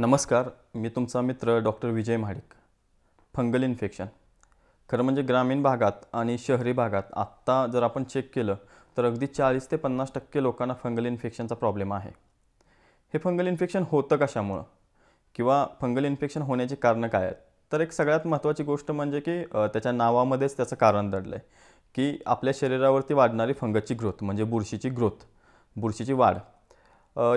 नमस्कार मी तुमचा मित्र doctor Vijay Mahadik fungal infection खरं म्हणजे ग्रामीण भागात आणि शहरी भागात आत्ता जर आपण चेक केलं तर अगदी चाळीस ते पन्नास टक्के लोकांना फंगल इन्फेक्शनचा प्रॉब्लेम आहे हे फंगल इन्फेक्शन होतं कशामुळं किंवा फंगल इन्फेक्शन होण्याची कारणं काय आहेत तर एक सगळ्यात महत्त्वाची गोष्ट म्हणजे की त्याच्या नावामध्येच त्याचं कारण दडलं आहे की आपल्या शरीरावरती वाढणारी फंगसची ग्रोथ म्हणजे बुरशीची ग्रोथ बुरशीची वाढ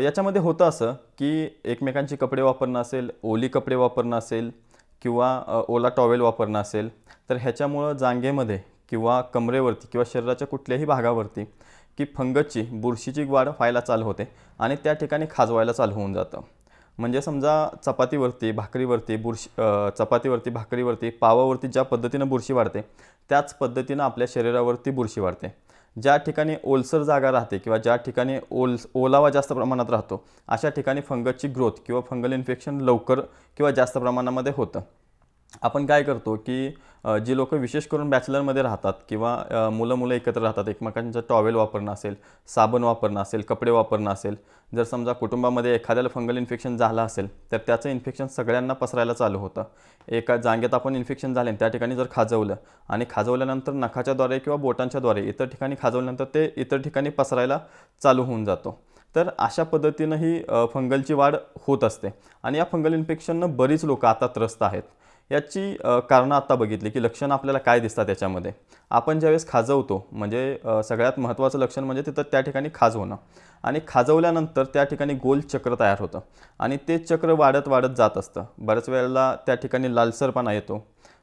याच्यामध्ये होतं असं की एकमेकांचे कपडे वापरणं असेल ओली कपडे वापरणं असेल किंवा ओला टॉवेल वापरणं असेल तर ह्याच्यामुळं जांगेमध्ये किंवा कमरेवरती किंवा शरीराच्या कुठल्याही भागावरती की फंगसची बुरशीची वाढ व्हायला चालू होते आणि त्या ठिकाणी खाजवायला चालू होऊन जातं म्हणजे समजा चपातीवरती भाकरीवरती बुरशी चपातीवरती भाकरीवरती पावावरती ज्या पद्धतीनं बुरशी वाढते त्याच पद्धतीनं आपल्या शरीरावरती बुरशी वाढते ज्या ठिकाणी ओलसर जागा राहते किंवा ज्या ठिकाणी ओल्स ओलावा जास्त प्रमाणात राहतो अशा ठिकाणी फंगसची ग्रोथ किंवा फंगल इन्फेक्शन लवकर किंवा जास्त प्रमाणामध्ये होतं आपण काय करतो की जी लोक विशेष करून बॅचलरमध्ये राहतात किंवा मुलं मुलं एकत्र राहतात एकमेकांचं टॉवेल वापरणं असेल साबण वापरणं असेल कपडे वापरणं असेल जर समजा कुटुंबामध्ये एखाद्याला फंगल इन्फेक्शन झालं असेल तर त्याचं इन्फेक्शन सगळ्यांना पसरायला चालू होतं एका जांगेत आपण इन्फेक्शन झालं त्या ठिकाणी जर खाजवलं आणि खाजवल्यानंतर नखाच्याद्वारे किंवा बोटांच्याद्वारे इतर ठिकाणी खाजवल्यानंतर ते इतर ठिकाणी पसरायला चालू होऊन जातो तर अशा पद्धतीनंही ही फंगलची वाढ होत असते आणि या फंगल इन्फेक्शननं बरीच लोकं आता त्रस्त आहेत याची कारणं आत्ता बघितली की लक्षणं आपल्याला काय दिसतात त्याच्यामध्ये आपण ज्यावेळेस खाजवतो म्हणजे सगळ्यात महत्त्वाचं लक्षण म्हणजे तिथं त्या ठिकाणी खाज होणं आणि खाजवल्यानंतर त्या ठिकाणी गोल चक्र तयार होतं आणि ते चक्र वाढत वाढत जात असतं बऱ्याच वेळेला त्या ठिकाणी लालसरपणा येतो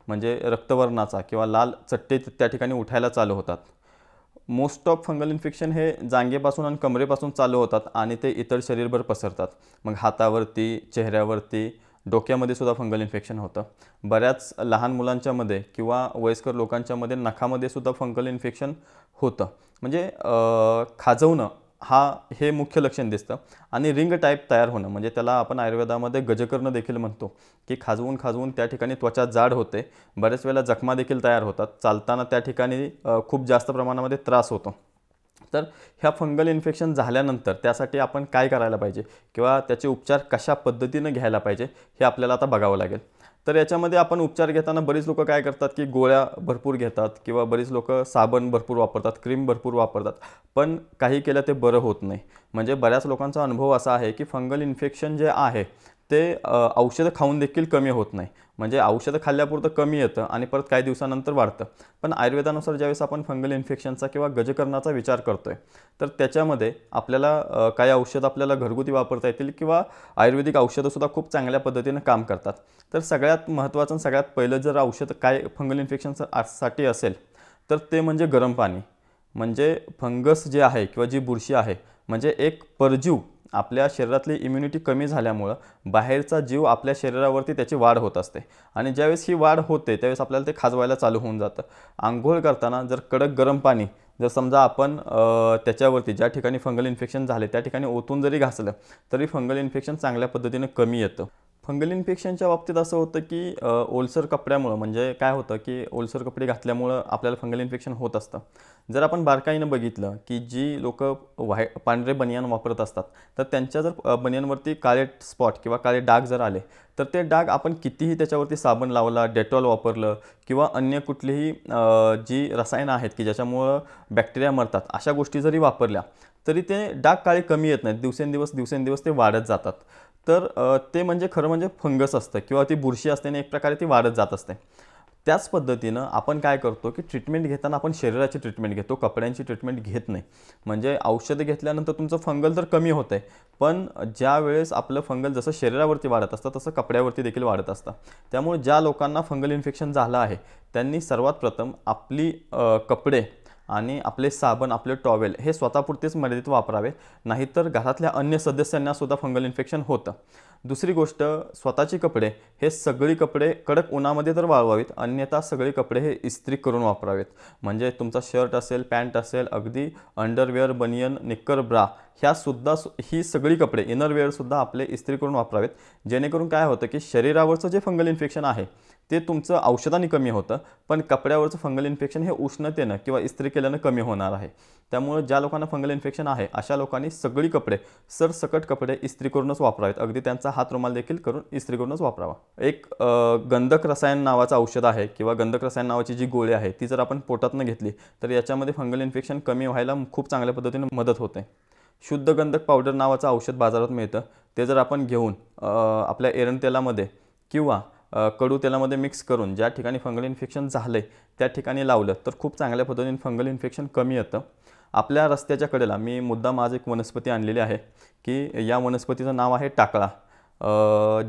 म्हणजे रक्तवर्णाचा किंवा लाल चट्टे त्या ठिकाणी उठायला चालू होतात मोस्ट ऑफ फंगल इन्फेक्शन हे जांगेपासून आणि कमरेपासून चालू होतात आणि ते इतर शरीरभर पसरतात मग हातावरती चेहऱ्यावरती डोक्यामध्ये सुद्धा फंगल इन्फेक्शन होतं बऱ्याच लहान मुलांच्यामध्ये किंवा वयस्कर लोकांच्यामध्ये नखामध्ये सुद्धा फंगल इन्फेक्शन होतं म्हणजे खाजवणं हा हे मुख्य लक्षण दिसतं आणि रिंग टाईप तयार होणं म्हणजे त्याला आपण आयुर्वेदामध्ये गजकर्ण देखील म्हणतो की खाजवून खाजवून त्या ठिकाणी त्वचा जाड होते बऱ्याच वेळेला जखमा देखील तयार होतात चालताना त्या ठिकाणी खूप जास्त प्रमाणामध्ये त्रास होतो तर ह्या फंगल इन्फेक्शन झाल्यानंतर त्यासाठी आपण काय करायला पाहिजे किंवा त्याचे उपचार कशा पद्धतीनं घ्यायला पाहिजे हे आपल्याला आता बघावं लागेल तर याच्यामध्ये आपण उपचार घेताना बरीच लोकं काय करतात की गोळ्या भरपूर घेतात किंवा बरीच लोकं साबण भरपूर वापरतात क्रीम भरपूर वापरतात पण काही केलं ते बरं होत नाही म्हणजे बऱ्याच लोकांचा अनुभव असा आहे की फंगल इन्फेक्शन जे आहे ते औषधं खाऊन देखील कमी होत नाही म्हणजे औषधं खाल्ल्यापुरतं कमी येतं आणि परत काही दिवसानंतर वाढतं पण आयुर्वेदानुसार ज्यावेळेस आपण फंगल इन्फेक्शनचा किंवा गजकरणाचा विचार करतो आहे तर त्याच्यामध्ये आपल्याला काही औषधं आपल्याला घरगुती वापरता येतील किंवा आयुर्वेदिक औषधंसुद्धा खूप चांगल्या पद्धतीनं काम करतात तर सगळ्यात महत्त्वाचं सगळ्यात पहिलं जर औषध काय फंगल इन्फेक्शनसाठी असेल तर ते म्हणजे गरम पाणी म्हणजे फंगस जे आहे किंवा जी बुरशी आहे म्हणजे एक परजीव आपल्या शरीरातली इम्युनिटी कमी झाल्यामुळं बाहेरचा जीव आपल्या शरीरावरती त्याची वाढ होत असते आणि ज्यावेळेस ही वाढ होते त्यावेळेस आपल्याला ते खाजवायला चालू होऊन जातं आंघोळ करताना जर कडक गरम पाणी जर समजा आपण त्याच्यावरती ज्या ठिकाणी फंगल इन्फेक्शन झाले त्या ठिकाणी ओतून जरी घासलं तरी फंगल इन्फेक्शन चांगल्या पद्धतीने कमी येतं फंगल इन्फेक्शनच्या बाबतीत असं होतं की ओलसर कपड्यामुळं म्हणजे काय होतं की ओलसर कपडे घातल्यामुळं आपल्याला फंगल इन्फेक्शन होत असतं जर आपण बारकाईनं बघितलं की जी लोकं व्हाय पांढरे बनियान वापरत असतात तर त्यांच्या जर बनियानवरती काळे स्पॉट किंवा काळे डाग जर आले तर ते डाग आपण कितीही त्याच्यावरती साबण लावला डेटॉल वापरलं किंवा अन्य कुठलीही जी रसायनं आहेत की ज्याच्यामुळं बॅक्टेरिया मरतात अशा गोष्टी जरी वापरल्या तरी ते डाग काळे कमी येत नाहीत दिवसेंदिवस दिवसेंदिवस ते वाढत जातात तर ते म्हणजे खरं म्हणजे फंगस असतं किंवा ती बुरशी असते आणि एक प्रकारे ती वाढत जात असते त्याच पद्धतीनं आपण काय करतो की ट्रीटमेंट घेताना आपण शरीराची ट्रीटमेंट घेतो कपड्यांची ट्रीटमेंट घेत नाही म्हणजे औषधं घेतल्यानंतर तुमचं फंगल तर कमी होत आहे पण ज्या वेळेस आपलं फंगल जसं शरीरावरती वाढत असतं तसं कपड्यावरती देखील वाढत असतं त्यामुळे ज्या लोकांना फंगल इन्फेक्शन झालं आहे त्यांनी सर्वात प्रथम आपली कपडे आणि आपले साबण आपले टॉवेल हे स्वतःपुरतेच मर्यादित वापरावेत नाहीतर घरातल्या अन्य सदस्यांना सुद्धा फंगल इन्फेक्शन होतं दुसरी गोष्ट स्वतःचे कपडे हे सगळी कपडे कडक उन्हामध्ये तर वाळवावेत अन्यथा सगळे कपडे हे इस्त्री करून वापरावेत म्हणजे तुमचा शर्ट असेल पॅन्ट असेल अगदी अंडरवेअर बनियन निक्कर ब्रा ह्यासुद्धा ही सगळी कपडे इनरवेअरसुद्धा आपले इस्त्री करून वापरावेत जेणेकरून काय होतं की शरीरावरचं जे फंगल इन्फेक्शन आहे ते तुमचं औषधाने कमी होतं पण कपड्यावरचं फंगल इन्फेक्शन हे उष्णतेनं किंवा इस्त्री केल्यानं कमी होणार आहे त्यामुळे ज्या लोकांना फंगल इन्फेक्शन आहे अशा लोकांनी सगळी कपडे सरसकट कपडे इस्त्री करूनच वापरावेत अगदी त्यांचा हात रुमाल देखील करून इस्त्री करूनच वापरावा एक गंधक रसायन नावाचं औषध आहे किंवा गंधक रसायन नावाची जी गोळी आहे ती जर आपण पोटातनं घेतली तर याच्यामध्ये फंगल इन्फेक्शन कमी व्हायला खूप चांगल्या पद्धतीने मदत होते शुद्ध गंधक पावडर नावाचं औषध बाजारात मिळतं ते जर आपण घेऊन आपल्या एरण तेलामध्ये किंवा कडू तेलामध्ये मिक्स करून ज्या ठिकाणी फंगल इन्फेक्शन झालं आहे त्या ठिकाणी लावलं तर खूप चांगल्या पद्धतीने फंगल इन्फेक्शन कमी येतं आपल्या रस्त्याच्या कडेला मी मुद्दा माझं एक वनस्पती आणलेली आहे की या वनस्पतीचं नाव आहे टाकळा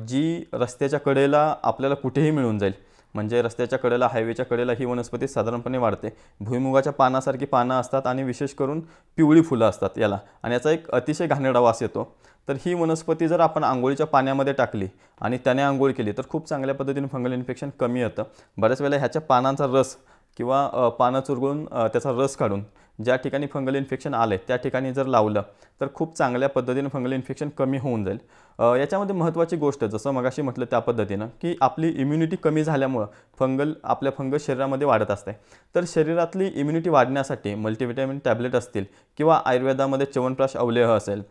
जी रस्त्याच्या कडेला आपल्याला कुठेही मिळून जाईल म्हणजे रस्त्याच्या कडेला हायवेच्या कडेला ही वनस्पती साधारणपणे वाढते भुईमुगाच्या पानासारखी पानं असतात आणि विशेष करून पिवळी फुलं असतात याला आणि याचा एक अतिशय घाणेरडा वास येतो तर ही वनस्पती जर आपण आंघोळीच्या पाण्यामध्ये टाकली आणि त्याने आंघोळ केली तर खूप चांगल्या पद्धतीने फंगल इन्फेक्शन कमी येतं बऱ्याच वेळेला ह्याच्या पानांचा रस किंवा पानं चुरगळून त्याचा रस काढून ज्या ठिकाणी फंगल इन्फेक्शन आलं त्या ठिकाणी जर लावलं तर खूप चांगल्या पद्धतीने फंगल इन्फेक्शन कमी होऊन जाईल याच्यामध्ये महत्त्वाची गोष्ट जसं मगाशी म्हटलं त्या पद्धतीनं की आपली इम्युनिटी कमी झाल्यामुळं फंगल आपल्या फंगल शरीरामध्ये वाढत असते तर शरीरातली इम्युनिटी वाढण्यासाठी मल्टीविटॅमिन टॅबलेट असतील किंवा आयुर्वेदामध्ये च्यवनप्राश अवलेह असेल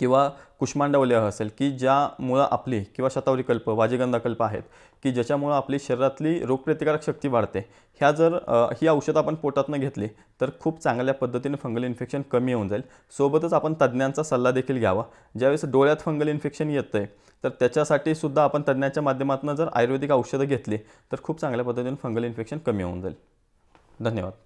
किंवा कुष्मांडवल्या असेल की ज्यामुळं आपली किंवा शतावरी कल्प कल्प आहेत की ज्याच्यामुळं आपली शरीरातली रोगप्रतिकारक शक्ती वाढते ह्या जर ही औषधं आपण पोटातनं घेतली तर खूप चांगल्या पद्धतीने फंगल इन्फेक्शन कमी होऊन जाईल सोबतच आपण तज्ज्ञांचा सल्ला देखील घ्यावा ज्यावेळेस डोळ्यात फंगल इन्फेक्शन येतं आहे तर त्याच्यासाठी सुद्धा आपण तज्ञांच्या माध्यमातून जर आयुर्वेदिक औषधं घेतली तर खूप चांगल्या पद्धतीने फंगल इन्फेक्शन कमी होऊन जाईल धन्यवाद